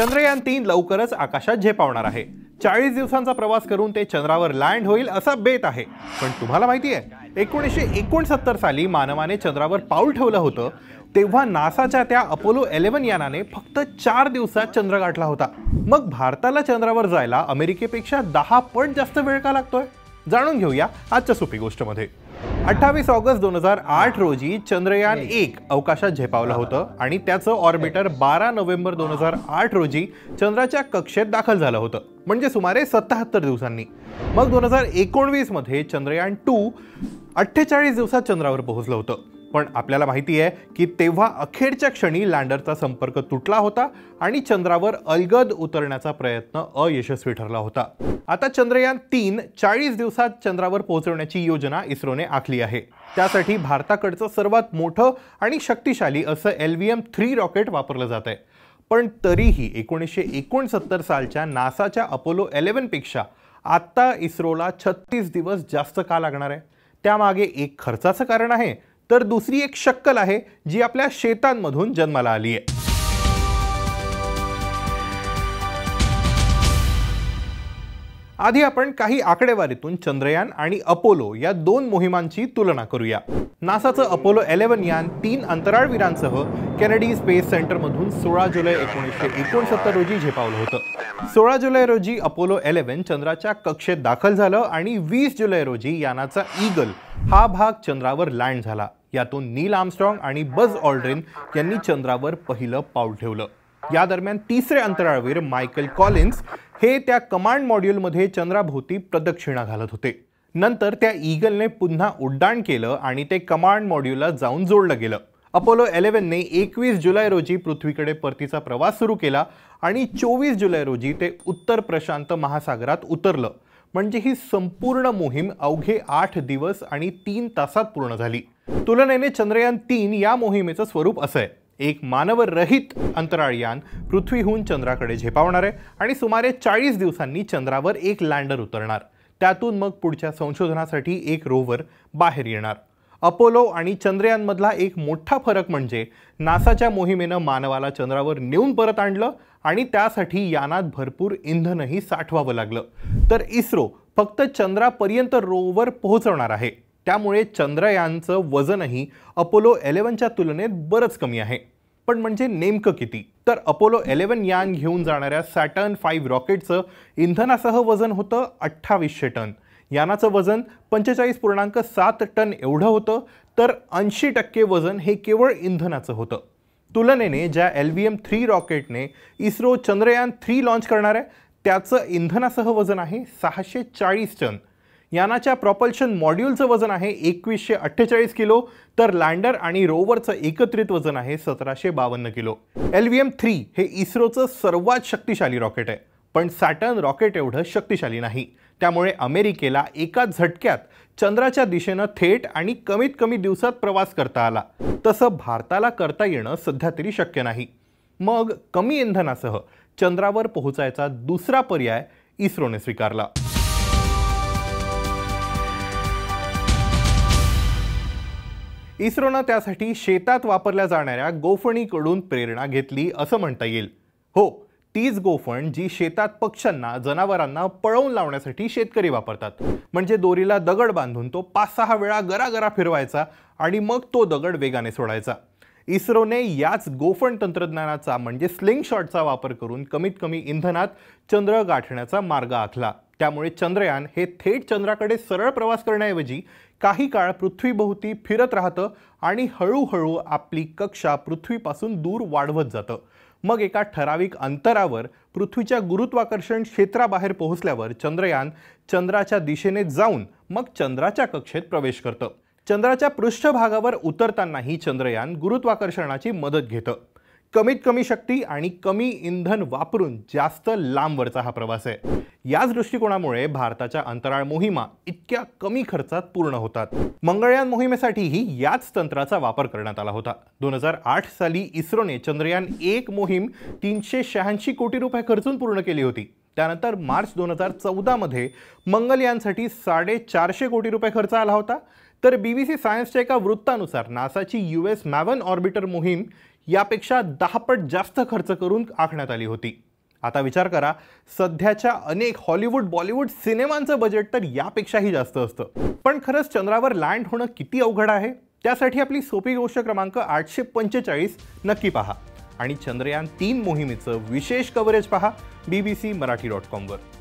चंद्रयान तीन लवकरच आकाशात झेपावणार आहे चाळीस दिवसांचा प्रवास करून ते चंद्रावर लँड होईल असा बेत आहे पण तुम्हाला माहिती आहे एकोणीसशे एकोणसत्तर साली मानवाने चंद्रावर पाऊल ठेवलं होतं तेव्हा नासाच्या त्या अपोलो एलेव्हन यानाने फक्त चार दिवसात चंद्र गाठला होता मग भारताला चंद्रावर जायला अमेरिकेपेक्षा दहा पट जास्त वेळ का लागतोय जाणून घेऊया आजच्या सोपी गोष्टमध्ये अठ्ठावीस ऑगस्ट दोन हजार आठ रोजी चंद्रयान एक अवकाशात झेपावलं होतं आणि त्याचं ऑर्बिटर बारा नोव्हेंबर दोन हजार आठ रोजी चंद्राच्या कक्षेत दाखल झालं होतं म्हणजे सुमारे सत्याहत्तर दिवसांनी मग दोन हजार एकोणवीसमध्ये चंद्रयान टू अठ्ठेचाळीस दिवसात चंद्रावर पोहोचलं होतं पण आपल्याला माहिती आहे की तेव्हा अखेरच्या क्षणी लँडरचा संपर्क तुटला होता आणि चंद्रावर अलगद उतरण्याचा प्रयत्न अयशस्वी ठरला होता आता चंद्रयान तीन चाळीस दिवसात चंद्रावर पोहोचवण्याची योजना इस्रोने आखली आहे त्यासाठी भारताकडचं सर्वात मोठं आणि शक्तिशाली असं L V M three rocket वापरलं जात आहे पण तरीही एकोणीसशे एकोणसत्तर सालच्या नासाच्या अपोलो एलेवनपेक्षा आत्ता इस्रोला छत्तीस दिवस जास्त का लागणार आहे त्यामागे एक खर्चाचं कारण आहे तर दुसरी एक शक्कल आहे जी आपल्या शेतांमधून जन्माला आली आहे आधी आपण काही आकडेवारीतून चंद्रयान आणि अपोलो या दोन मोहिमांची तुलना करूया नासाचं अपोलो एलेव्हन यान तीन अंतराळवीरांसह कॅनडी स्पेस सेंटरमधून सोळा जुलै एकोणीसशे एकोणसत्तर रोजी झेपावलं होतं सोळा जुलै रोजी अपोलो एलेव्हन चंद्राच्या कक्षेत दाखल झालं आणि वीस जुलै रोजी यानाचा ईगल हा भाग चंद्रावर लँड झाला यातून नील आर्मस्ट्रॉंग आणि बज ऑल्ड्रिन यांनी चंद्रावर पहिलं पाऊल ठेवलं या दरम्यान तिसरे अंतराळवीर मायकल कॉलिन्स हे त्या कमांड मॉड्यूलमध्ये चंद्राभोवती प्रदक्षिणा घालत होते नंतर त्या ईगलने पुन्हा उड्डाण केलं आणि ते कमांड मॉड्यूलला जाऊन जोडलं गेलं अपोलो इलेव्हनने एकवीस जुलै रोजी पृथ्वीकडे परतीचा प्रवास सुरू केला आणि चोवीस जुलै रोजी ते उत्तर प्रशांत महासागरात उतरलं म्हणजे ही संपूर्ण मोहीम अवघे आठ दिवस आणि तीन तासात पूर्ण झाली तुलनेने चंद्रयान तीन या मोहिमेचं स्वरूप असं आहे एक मानवरहित अंतराळयान पृथ्वीहून चंद्राकडे झेपावणार आहे आणि सुमारे चाळीस दिवसांनी चंद्रावर एक लँडर उतरणार त्यातून मग पुढच्या संशोधनासाठी एक रोवर बाहेर येणार अपोलो आणि चंद्रयानमधला एक मोठा फरक म्हणजे नासाच्या मोहिमेनं मानवाला चंद्रावर नेऊन परत आणलं आणि त्यासाठी यानात भरपूर इंधनही साठवावं लागलं तर इस्रो फक्त चंद्रापर्यंत रोवर पोहोचवणार आहे त्यामुळे चंद्रयानचं वजनही अपोलो एलेवनच्या तुलनेत बरंच कमी आहे पण म्हणजे नेमकं किती तर अपोलो एलेवन यान घेऊन जाणाऱ्या सॅटर्न फाईव्ह रॉकेटचं इंधनासह वजन होतं अठ्ठावीसशे टन यानाचं वजन पंचेचाळीस पूर्णांक सात टन एवढं होतं तर ऐंशी टक्के वजन हे केवळ इंधनाचं होतं तुलनेने ज्या एल व्ही एम थ्री रॉकेटने इस्रो चंद्रयान थ्री लॉन्च करणार आहे त्याचं इंधनासह वजन आहे सहाशे चाळीस टन यानाच्या प्रॉपल्शन मॉड्यूलचं वजन आहे एकवीसशे अठ्ठेचाळीस किलो तर लँडर आणि रोवरचं एकत्रित वजन आहे सतराशे बावन्न kilo L V M three हे इस्रोचं सर्वात शक्तिशाली रॉकेट आहे पण सॅटर्न रॉकेट एवढं शक्तिशाली नाही त्यामुळे अमेरिकेला एका झटक्यात चंद्राच्या दिशेनं थेट आणि कमीत कमी दिवसात प्रवास करता आला तसं भारताला करता येणं सध्या तरी शक्य नाही मग कमी इंधनासह चंद्रावर पोहोचायचा दुसरा पर्याय इस्रोने स्वीकारला इस्रोनं त्यासाठी शेतात वापरल्या जाणाऱ्या गोफणीकडून प्रेरणा घेतली असं म्हणता येईल हो तीच गोफण जी शेतात पक्ष्यांना जनावरांना पळवून लावण्यासाठी शेतकरी वापरतात म्हणजे दोरीला दगड बांधून तो पाच सहा वेळा गरागरा फिरवायचा आणि मग तो दगड वेगाने सोडायचा इस्रोने याच गोफण तंत्रज्ञानाचा म्हणजे स्लिंग शॉटचा वापर करून कमीत कमी इंधनात चंद्र गाठण्याचा मार्ग आखला त्यामुळे चंद्रयान हे थेट चंद्राकडे सरळ प्रवास करण्याऐवजी काही काळ पृथ्वीभोवती फिरत राहतं आणि हळूहळू आपली कक्षा पृथ्वीपासून दूर वाढवत जातं मग एका ठराविक अंतरावर पृथ्वीच्या गुरुत्वाकर्षण क्षेत्राबाहेर पोहोचल्यावर चंद्रयान चंद्राच्या दिशेने जाऊन मग चंद्राच्या कक्षेत प्रवेश करतं चंद्राच्या पृष्ठभागावर उतरतानाही चंद्रयान गुरुत्वाकर्षणाची मदत घेतं कमीत कमी शक्ती आणि कमी इंधन वापरून जास्त लांबवरचा हा प्रवास आहे याच दृष्टिकोनामुळे भारताच्या अंतराळ मोहिमा इतक्या कमी खर्चात पूर्ण होतात मंगळयान मोहिमेसाठीही याच तंत्राचा वापर करण्यात आला होता दोन हजार आठ साली इस्रोने चंद्रयान एक मोहीम तीनशे शहाऐंशी कोटी रुपये खर्चून पूर्ण केली होती त्यानंतर मार्च दोन हजार चौदामध्ये मंगलयानसाठी साडेचारशे कोटी रुपये खर्च आला होता तर बी बी सी सायन्सच्या एका वृत्तानुसार नासाची यू एस मॅवन ऑर्बिटर मोहीम यापेक्षा दहापट जास्त खर्च करून आखण्यात आली होती आता विचार करा सध्याच्या अनेक हॉलिवूड बॉलिवूड सिनेमांचं बजेट तर यापेक्षाही जास्त असतं पण खरंच चंद्रावर लँड होणं किती अवघड आहे त्यासाठी आपली सोपी गोष्ट क्रमांक आठशे पंचेचाळीस नक्की पहा आणि चंद्रयान तीन मोहिमेचं विशेष कव्हरेज पहा B B C Marathi dot कॉमवर